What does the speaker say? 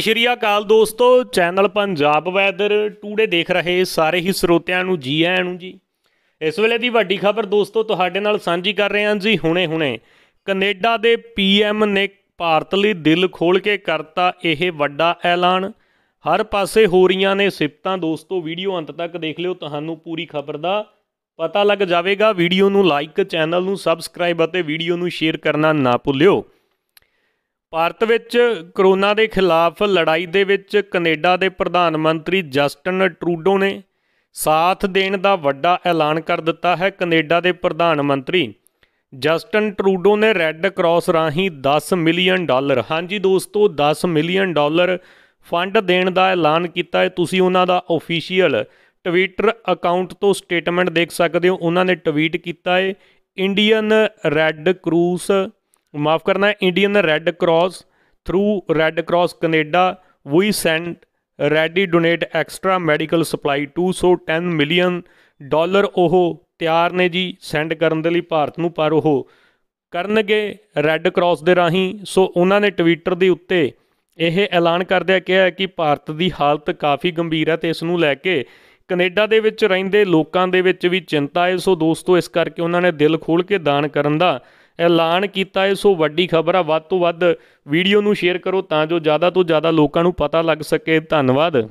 ਸਤਿ ਸ਼੍ਰੀ ਅਕਾਲ ਦੋਸਤੋ channel Punjab weather today ਦੇਖ ਰਹੇ ਸਾਰੇ ਹੀ ਸਰੋਤਿਆਂ ਨੂੰ ਜੀ ਆਇਆਂ ਨੂੰ ਜੀ ਇਸ ਵੇਲੇ ਦੀ ਵੱਡੀ ਖਬਰ ਦੋਸਤੋ ਤੁਹਾਡੇ ਨਾਲ ਸਾਂਝੀ ਕਰ ਰਹੇ ਹਾਂ ਜੀ ਹੁਣੇ-ਹੁਣੇ ਕੈਨੇਡਾ ਦੇ ਪੀਐਮ ਨੇ ਭਾਰਤ ਲਈ ਦਿਲ ਖੋਲ ਕੇ ਕਰਤਾ ਇਹ ਵੱਡਾ ਐਲਾਨ ਹਰ ਪਾਸੇ ਹੋ ਰਹੀਆਂ ਨੇ ਸਿਫਤਾਂ ਦੋਸਤੋ ਵੀਡੀਓ ਅੰਤ ਤੱਕ ਦੇਖ ਲਿਓ ਤੁਹਾਨੂੰ ਪੂਰੀ ਖਬਰ ਦਾ ਪਤਾ ਲੱਗ ਜਾਵੇਗਾ ਵੀਡੀਓ ਨੂੰ ਲਾਈਕ ਚੈਨਲ ਨੂੰ ਸਬਸਕ੍ਰਾਈਬ ਅਤੇ ਵੀਡੀਓ ਨੂੰ ਸ਼ੇਅਰ ਕਰਨਾ ਨਾ ਭੁੱਲਿਓ ਭਾਰਤ ਵਿੱਚ ਕਰੋਨਾ ਦੇ ਖਿਲਾਫ ਲੜਾਈ ਦੇ ਵਿੱਚ ਕੈਨੇਡਾ ਦੇ ਪ੍ਰਧਾਨ ਮੰਤਰੀ ਜਸਟਨ ਟਰੂਡੋ ਨੇ ਸਾਥ ਦੇਣ ਦਾ ਵੱਡਾ ਐਲਾਨ ਕਰ ਦਿੱਤਾ ਹੈ ਕੈਨੇਡਾ ਦੇ ਪ੍ਰਧਾਨ ਮੰਤਰੀ ਜਸਟਨ ਟਰੂਡੋ ਨੇ ਰੈੱਡ ਕਰਾਸ ਰਾਹੀਂ 10 ਮਿਲੀਅਨ ਡਾਲਰ ਹਾਂਜੀ ਦੋਸਤੋ 10 ਮਿਲੀਅਨ ਡਾਲਰ ਫੰਡ ਦੇਣ ਦਾ ਐਲਾਨ ਕੀਤਾ ਹੈ ਤੁਸੀਂ ਉਹਨਾਂ ਦਾ ਅਫੀਸ਼ੀਅਲ ਟਵਿੱਟਰ ਅਕਾਊਂਟ ਤੋਂ ਸਟੇਟਮੈਂਟ ਦੇਖ ਸਕਦੇ ਹੋ ਉਹਨਾਂ ਨੇ ਟਵੀਟ ਕੀਤਾ ਹੈ ਇੰਡੀਅਨ ਰੈੱਡ ਕਰੂਸ ਮਾਫ ਕਰਨਾ Indian Red Cross through Red Cross Canada ਵੀ send ready donate extra medical supply 210 million dollar ਉਹ ਤਿਆਰ ਨੇ ਜੀ ਸੈਂਡ ਕਰਨ ਦੇ ਲਈ ਭਾਰਤ ਨੂੰ ਪਰ ਉਹ ਕਰਨਗੇ ਰੈੱਡ ਕਰਾਸ ਦੇ ਰਾਹੀਂ ਸੋ ਉਹਨਾਂ ਨੇ ਟਵਿੱਟਰ ਦੇ ਉੱਤੇ ਇਹ ਐਲਾਨ ਕਰਦਿਆਂ ਕਿਹਾ ਕਿ ਭਾਰਤ ਦੀ ਹਾਲਤ ਕਾਫੀ ਗੰਭੀਰ ਹੈ ਤੇ ਇਸ ਨੂੰ ਲੈ ਕੇ ਕੈਨੇਡਾ ਦੇ ਵਿੱਚ ਰਹਿੰਦੇ ਲੋਕਾਂ ਦੇ ਵਿੱਚ ਵੀ ਚਿੰਤਾ ਹੈ ਸੋ ਦੋਸਤੋ ਇਸ ਕਰਕੇ ਉਹਨਾਂ ਨੇ ਦਿਲ ਖੋਲ ਕੇ ਦਾਨ ਕਰਨ ਦਾ ਐਲਾਨ ਕੀਤਾ ਹੈ ਸੋ ਵੱਡੀ ਖਬਰ ਆ ਵੱਧ ਤੋਂ ਵੱਧ ਵੀਡੀਓ ਨੂੰ ਸ਼ੇਅਰ ਕਰੋ ਤਾਂ ਜੋ ਜ਼ਿਆਦਾ ਤੋਂ ਜ਼ਿਆਦਾ ਲੋਕਾਂ ਨੂੰ ਪਤਾ ਲੱਗ ਸਕੇ ਧੰਨਵਾਦ